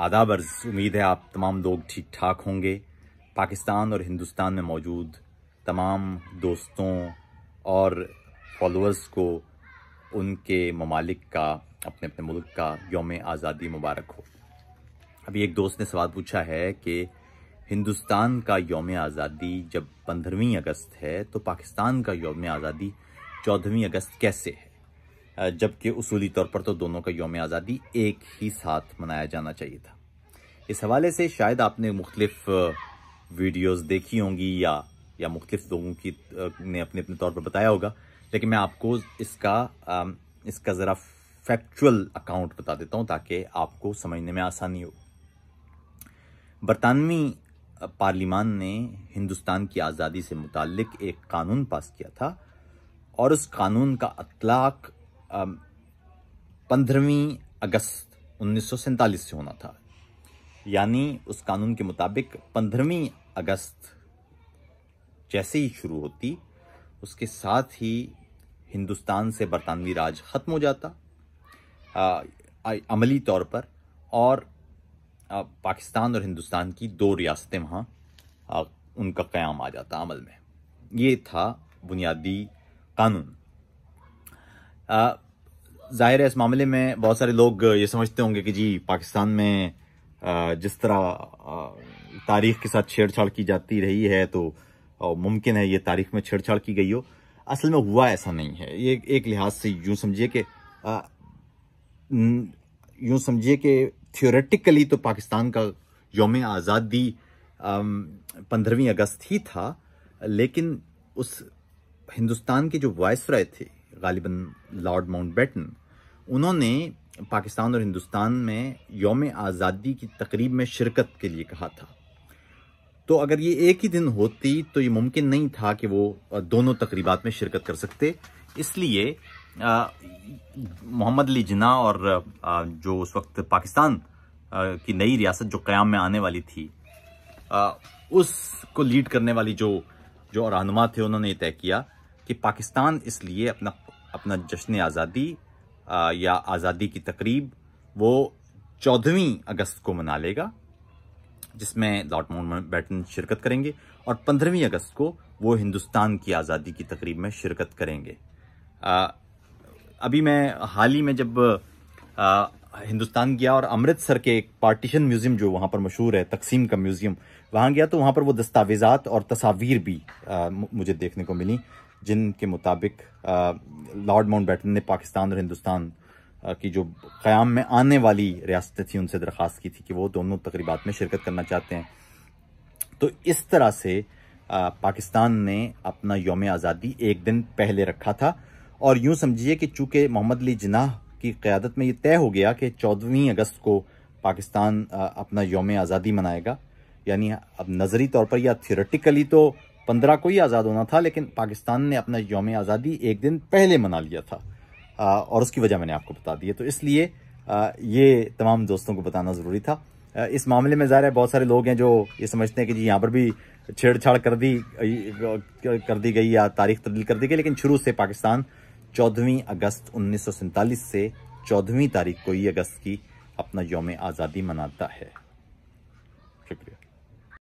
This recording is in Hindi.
आदाबर्ज़ उम्मीद है आप तमाम लोग ठीक ठाक होंगे पाकिस्तान और हिंदुस्तान में मौजूद तमाम दोस्तों और फॉलोअर्स को उनके ममालिक का अपने अपने मुल्क का योम आज़ादी मुबारक हो अभी एक दोस्त ने सवाल पूछा है कि हिंदुस्तान का योम आज़ादी जब पंद्रहवीं अगस्त है तो पाकिस्तान का योम आज़ादी चौदहवीं अगस्त कैसे है जबकि उसूली तौर पर तो दोनों का योम आज़ादी एक ही साथ मनाया जाना चाहिए था इस हवाले से शायद आपने मुख्तलिफ वीडियोस देखी होंगी या या मुख्तलिफ लोगों की ने अपने अपने तौर पर बताया होगा लेकिन मैं आपको इसका इसका ज़रा फैक्चुअल अकाउंट बता देता हूँ ताकि आपको समझने में आसानी हो बरतानवी पार्लिमान ने हिंदुस्तान की आज़ादी से मुतल एक कानून पास किया था और उस कानून का अतलाक पंद्रहवीं अगस्त उन्नीस से होना था यानी उस कानून के मुताबिक पंद्रहवीं अगस्त जैसे ही शुरू होती उसके साथ ही हिंदुस्तान से बरतानवी राज ख़त्म हो जाता आ, अमली तौर पर और आ, पाकिस्तान और हिंदुस्तान की दो रियासतें वहाँ उनका क़्याम आ जाता अमल में ये था बुनियादी कानून जाहिर है इस मामले में बहुत सारे लोग ये समझते होंगे कि जी पाकिस्तान में जिस तरह तारीख के साथ छेड़छाड़ की जाती रही है तो मुमकिन है ये तारीख में छेड़छाड़ की गई हो असल में हुआ ऐसा नहीं है ये एक लिहाज से यूँ समझिए कि यूँ समझिए कि थियोरेटिकली तो पाकिस्तान का योम आज़ादी पंद्रहवीं अगस्त ही था लेकिन उस हिंदुस्तान के जो वायसराय थे गालिबा लॉर्ड बैटन उन्होंने पाकिस्तान और हिंदुस्तान में योम आज़ादी की तकरीब में शिरकत के लिए कहा था तो अगर ये एक ही दिन होती तो ये मुमकिन नहीं था कि वो दोनों तकरीबात में शिरकत कर सकते इसलिए मोहम्मद अली जना और आ, जो उस वक्त पाकिस्तान आ, की नई रियासत जो क़्याम में आने वाली थी आ, उसको लीड करने वाली जो जो रहनुमा थे उन्होंने ये तय किया कि पाकिस्तान इसलिए अपना अपना जश्न आज़ादी या आज़ादी की तकरीब वो चौदहवीं अगस्त को मना लेगा जिसमें लॉर्ड माउंट बैटन शिरकत करेंगे और पंद्रहवीं अगस्त को वो हिंदुस्तान की आज़ादी की तकरीब में शिरकत करेंगे आ, अभी मैं हाल ही में जब आ, हिंदुस्तान गया और अमृतसर के एक पार्टीशन म्यूजियम जो वहाँ पर मशहूर है तकसीम का म्यूजियम वहाँ गया तो वहां पर वो दस्तावेजात और तस्वीर भी आ, मुझे देखने को मिली जिनके मुताबिक लॉर्ड माउंट बैटन ने पाकिस्तान और हिंदुस्तान की जो क़्याम में आने वाली रियासतें थी उनसे दरख्वास्त की थी कि वो दोनों तकरीबा में शिरकत करना चाहते हैं तो इस तरह से पाकिस्तान ने अपना योम आज़ादी एक दिन पहले रखा था और यूं समझिए कि चूंकि मोहम्मद अली जिनाह की क़्यादत में ये तय हो गया कि चौदहवीं अगस्त को पाकिस्तान अपना योम आज़ादी मनाएगा यानी अब नज़री तौर पर या थियोरेटिकली तो पंद्रह को ही आज़ाद होना था लेकिन पाकिस्तान ने अपना योम आज़ादी एक दिन पहले मना लिया था और उसकी वजह मैंने आपको बता दी तो इसलिए ये तमाम दोस्तों को बताना ज़रूरी था इस मामले में ज़ाहिर है बहुत सारे लोग हैं जो ये समझते हैं कि जी यहाँ पर भी छेड़छाड़ कर दी कर दी गई या तारीख तब्दील कर दी गई लेकिन शुरू से पाकिस्तान चौदहवीं अगस्त उन्नीस से चौदहवीं तारीख को ही अगस्त की अपना योम आज़ादी मनाता है